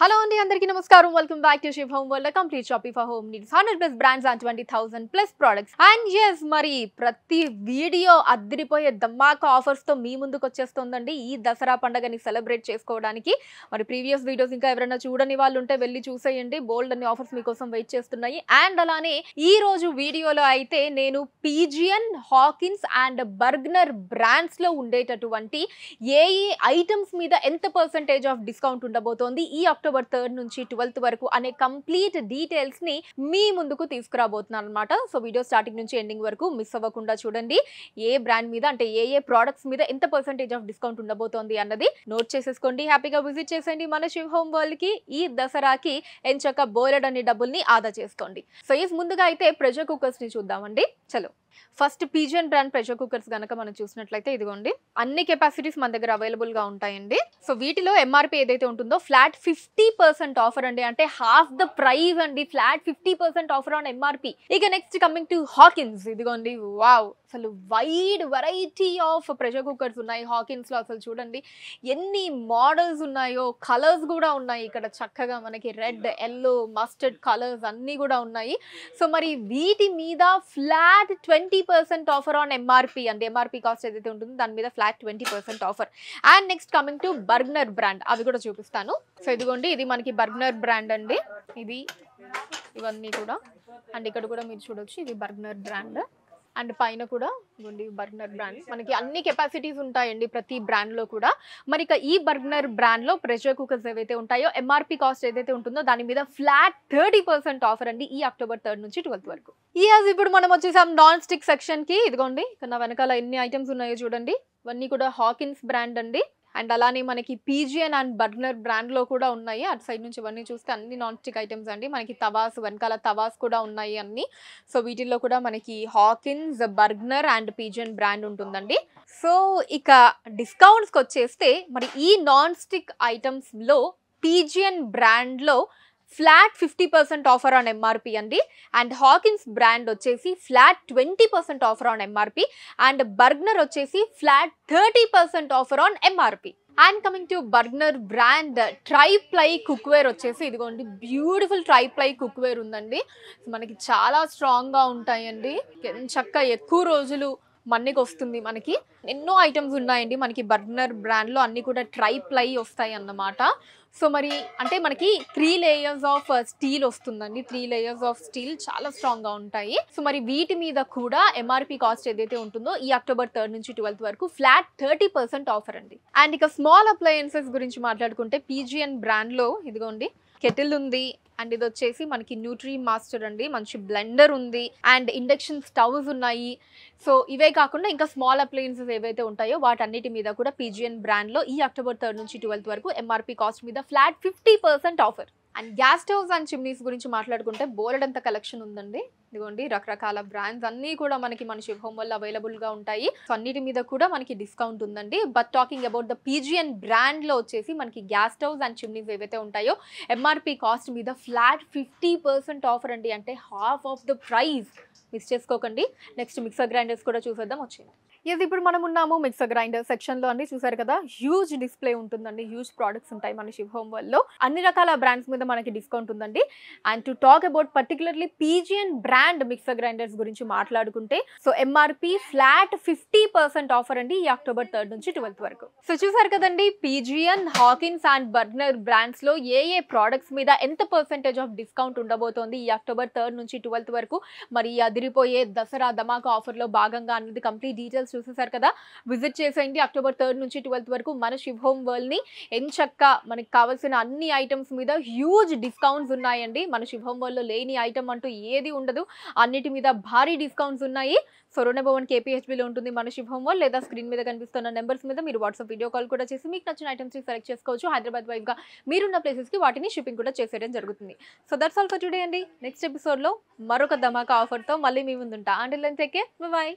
hello అండి అందరికీ నమస్కారం welcome back to Shiv home వల్ల complete shopping for home needs hundred plus brands and twenty thousand plus products and yes మరి ప్రతి video అద్దరిపోయే దమ్మాక ఆఫర్స్తో మీ ముందుకు వచ్చేస్తుందండి ఈ దసరా పండుగని సెలబ్రేట్ చేసుకోవడానికి మరి ప్రీవియస్ వీడియోస్ ఇంకా ఎవరైనా చూడని వాళ్ళు ఉంటే వెళ్ళి చూసేయండి బోల్డ్ అన్ని ఆఫర్స్ మీకోసం వెయిట్ చేస్తున్నాయి అండ్ అలానే ఈ రోజు వీడియోలో అయితే నేను పీజియన్ హాకిన్స్ అండ్ బర్గ్నర్ బ్రాండ్స్లో ఉండేటటువంటి ఏ ఏ ఐటమ్స్ మీద ఎంత పర్సంటేజ్ ఆఫ్ డిస్కౌంట్ ఉండబోతోంది ఈ అక్టోబర్ అక్టోబర్ థర్డ్ నుంచి ట్వెల్త్ వరకు అనే కంప్లీట్ డీటెయిల్స్ని మీ ముందుకు తీసుకురాబోతున్నాను అనమాట సో వీడియో స్టార్టింగ్ నుంచి ఎండింగ్ వరకు మిస్ అవ్వకుండా చూడండి ఏ బ్రాండ్ మీద అంటే ఏ ఏ ప్రోడక్ట్స్ మీద ఎంత పర్సెంటేజ్ ఆఫ్ డిస్కౌంట్ ఉండబోతోంది అన్నది నోట్ చేసేసుకోండి హ్యాపీగా విజిట్ చేసేయండి మన శివ్ హోమ్ వరల్డ్కి ఈ దసరాకి ఎంచక్క బోలెడ్ అనే డబ్బుల్ని ఆదా చేసుకోండి సో ఈ ముందుగా అయితే ప్రెజర్ కుక్కర్స్ని చూద్దామండి చలో first Pigeon brand pressure cookers కనుక మనం చూసినట్లయితే ఇదిగోండి అన్ని కెపాసిటీస్ మన దగ్గర అవైలబుల్గా ఉంటాయండి సో వీటిలో ఎంఆర్పి ఏదైతే ఉంటుందో ఫ్లాట్ ఫిఫ్టీ పర్సెంట్ ఆఫర్ అండి అంటే హాఫ్ ద ప్రైజ్ అండి flat fifty percent offer on MRP ఇక నెక్స్ట్ కమింగ్ టు హాకిన్స్ ఇదిగోండి వావ్ అసలు wide variety of pressure cookers ఉన్నాయి హాకిన్స్లో అసలు చూడండి ఎన్ని మోడల్స్ ఉన్నాయో కలర్స్ కూడా ఉన్నాయి ఇక్కడ చక్కగా మనకి రెడ్ ఎల్లో మస్టర్డ్ కలర్స్ అన్నీ కూడా ఉన్నాయి సో మరి వీటి మీద flat twenty percent offer on MRP and MRP cost ఏదైతే ఉంటుందో దాని మీద flat twenty percent offer and next coming to Bergner brand అవి కూడా చూపిస్తాను సో ఇదిగోండి ఇది మనకి బర్గ్నర్ బ్రాండ్ అండి ఇది ఇవన్నీ కూడా అండ్ ఇక్కడ కూడా మీరు చూడొచ్చు ఇది బర్గ్నర్ బ్రాండ్ అండ్ పైన కూడా ఉంది బర్గ్నర్ బ్రాండ్ మనకి అన్ని కెపాసిటీస్ ఉంటాయండి ప్రతి బ్రాండ్లో కూడా మరి ఇక ఈ బర్గ్నర్ బ్రాండ్లో ప్రెషర్ కుక్కర్స్ ఏవైతే ఉంటాయో ఎంఆర్పి కాస్ట్ ఏదైతే ఉంటుందో దాని మీద ఫ్లాట్ థర్టీ పర్సెంట్ ఆఫర్ అండి ఈ అక్టోబర్ థర్డ్ నుంచి ట్వెల్త్ వరకు ఈ రోజు ఇప్పుడు మనం వచ్చేసాం నాన్ స్టిక్ సెక్షన్కి ఇదిగోండి నా వెనకాల ఎన్ని ఐటమ్స్ ఉన్నాయో చూడండి ఇవన్నీ కూడా హాకిన్స్ బ్రాండ్ అండి అండ్ అలానే మనకి పీజియన్ అండ్ బర్గ్నర్ బ్రాండ్లో కూడా ఉన్నాయి అటు సైడ్ నుంచి ఇవన్నీ చూస్తే అన్ని నాన్ స్టిక్ ఐటమ్స్ అండి మనకి తవాస్ వెనకాల తవాస్ కూడా ఉన్నాయి అన్ని సో వీటిల్లో కూడా మనకి Hawkins Bergner and Pigeon brand ఉంటుందండి సో ఇక డిస్కౌంట్స్కి వచ్చేస్తే మరి ఈ నాన్ స్టిక్ ఐటమ్స్లో పీజియన్ బ్రాండ్లో flat fifty percent offer on MRP అండి అండ్ హాకిన్స్ బ్రాండ్ వచ్చేసి flat twenty percent offer on MRP and Bergner వచ్చేసి flat thirty percent offer on MRP and coming to Bergner brand tri ply cookware వచ్చేసి ఇదిగోండి beautiful try ply cookware ఉందండి మనకి చాలా స్ట్రాంగ్గా ఉంటాయండి చక్క ఎక్కువ రోజులు మన్నికి వస్తుంది మనకి ఎన్నో ఐటమ్స్ ఉన్నాయండి మనకి బర్గ్నర్ బ్రాండ్లో అన్నీ కూడా ట్రై ప్లై వస్తాయి అన్నమాట సో మరి అంటే మనకి త్రీ లేయర్స్ ఆఫ్ స్టీల్ వస్తుందండి త్రీ లేయర్స్ ఆఫ్ స్టీల్ చాలా స్ట్రాంగ్ గా ఉంటాయి సో మరి వీటి మీద కూడా ఎంఆర్పి కాస్ట్ ఏదైతే ఉంటుందో ఈ అక్టోబర్ థర్డ్ నుంచి ట్వెల్త్ వరకు ఫ్లాట్ థర్టీ పర్సెంట్ ఆఫర్ అండి అండ్ ఇక స్మాల్ అప్లయన్సెస్ గురించి మాట్లాడుకుంటే పీజిఎన్ బ్రాండ్లో ఇదిగోండి కెటిల్ ఉంది అండ్ ఇది వచ్చేసి మనకి న్యూట్రీ మాస్టర్ అండి మంచి బ్లెండర్ ఉంది అండ్ ఇండక్షన్ స్టవ్స్ ఉన్నాయి సో ఇవే కాకుండా ఇంకా స్మాల్ అప్లయన్సెస్ ఏవైతే ఉంటాయో వాటన్నిటి మీద కూడా పీజిఎన్ బ్రాండ్లో ఈ అక్టోబర్ థర్డ్ నుంచి ట్వెల్త్ వరకు ఎంఆర్పి కాస్ట్ మీద the flat fifty percent offer and gas హౌస్ అండ్ చిమ్నీస్ గురించి మాట్లాడుకుంటే బోలెడంత కలెక్షన్ ఉందండి ఇదిగోండి రకరకాల బ్రాండ్స్ అన్నీ కూడా మనకి మన హోమ్ వల్ల అవైలబుల్గా ఉంటాయి సో అన్నిటి మీద కూడా మనకి డిస్కౌంట్ ఉందండి but talking about the brand బ్రాండ్లో వచ్చేసి మనకి గ్యాస్ స్టవ్స్ అండ్ చిమ్నీస్ ఏవైతే ఉంటాయో ఎంఆర్పి కాస్ట్ మీద ఫ్లాట్ ఫిఫ్టీ పర్సెంట్ ఆఫర్ అండి అంటే half of the price miss చేసుకోకండి నెక్స్ట్ మిక్సర్ గ్రైండర్స్ కూడా చూసేద్దాం వచ్చింది ఇది ఇప్పుడు మనం ఉన్నాము మిక్సర్ గ్రైండర్ సెక్షన్లో అండి చూసారు కదా హ్యూజ్ డిస్ప్లే ఉంటుందండి హ్యూజ్ ప్రోడక్ట్స్ ఉంటాయి మన శివ హోమ్ వల్లో అన్ని రకాల బ్రాండ్స్ మీద మనకి డిస్కౌంట్ ఉందండి and to talk about particularly Pigeon brand brand mixer grinders గురించి మాట్లాడుకుంటే so MRP flat fifty percent offer అండి ఈ అక్టోబర్ థర్డ్ నుంచి ట్వెల్త్ వరకు సో చూసారు కదండి Pigeon Hawkins and Bergner brands లో ఏ ఏ ప్రోడక్ట్స్ మీద ఎంత పర్సెంటేజ్ ఆఫ్ డిస్కౌంట్ ఉండబోతోంది ఈ అక్టోబర్ థర్డ్ నుంచి ట్వెల్త్ వరకు మరి అదిరిపోయే దసరా ధమాకా ఆఫర్లో భాగంగా అన్నది కంప్లీట్ డీటెయిల్స్ చూసేసారు కదా విజిట్ చేసేయండి అక్టోబర్ థర్డ్ నుంచి ట్వెల్త్ వరకు మన శివ్ హోమ్ వరల్డ్ని ఎంచక్క మనకి కావాల్సిన అన్ని ఐటమ్స్ మీద హ్యూజ్ డిస్కౌంట్స్ ఉన్నాయండి మన శుభం లో లేని ఐటమ్ అంటూ ఏది ఉండదు అన్నిటి మీద భారీ డిస్కౌంట్స్ ఉన్నాయి సో భవన్ కేపీహెచ్బీలో ఉంటుంది మన శుభం వాల్ లేదా స్క్రీన్ మీద కనిపిస్తున్న నెంబర్స్ మీద మీరు వాట్సాప్ వీడియో కాల్ కూడా చేసి మీకు నచ్చిన ఐటమ్స్ సెలెక్ట్ చేసుకోవచ్చు హైదరాబాద్ వైఫ్గా మీరున్న ప్లేసెస్కి వాటిని షిప్పింగ్ కూడా చేసేయడం జరుగుతుంది so that's all for today అండి నెక్స్ట్ ఎపిసోడ్లో మరొక ధమాకా ఆఫర్తో మళ్ళీ మీ ముందుంటా అండ్ లెన్ టేక్ కేర్ బాయ్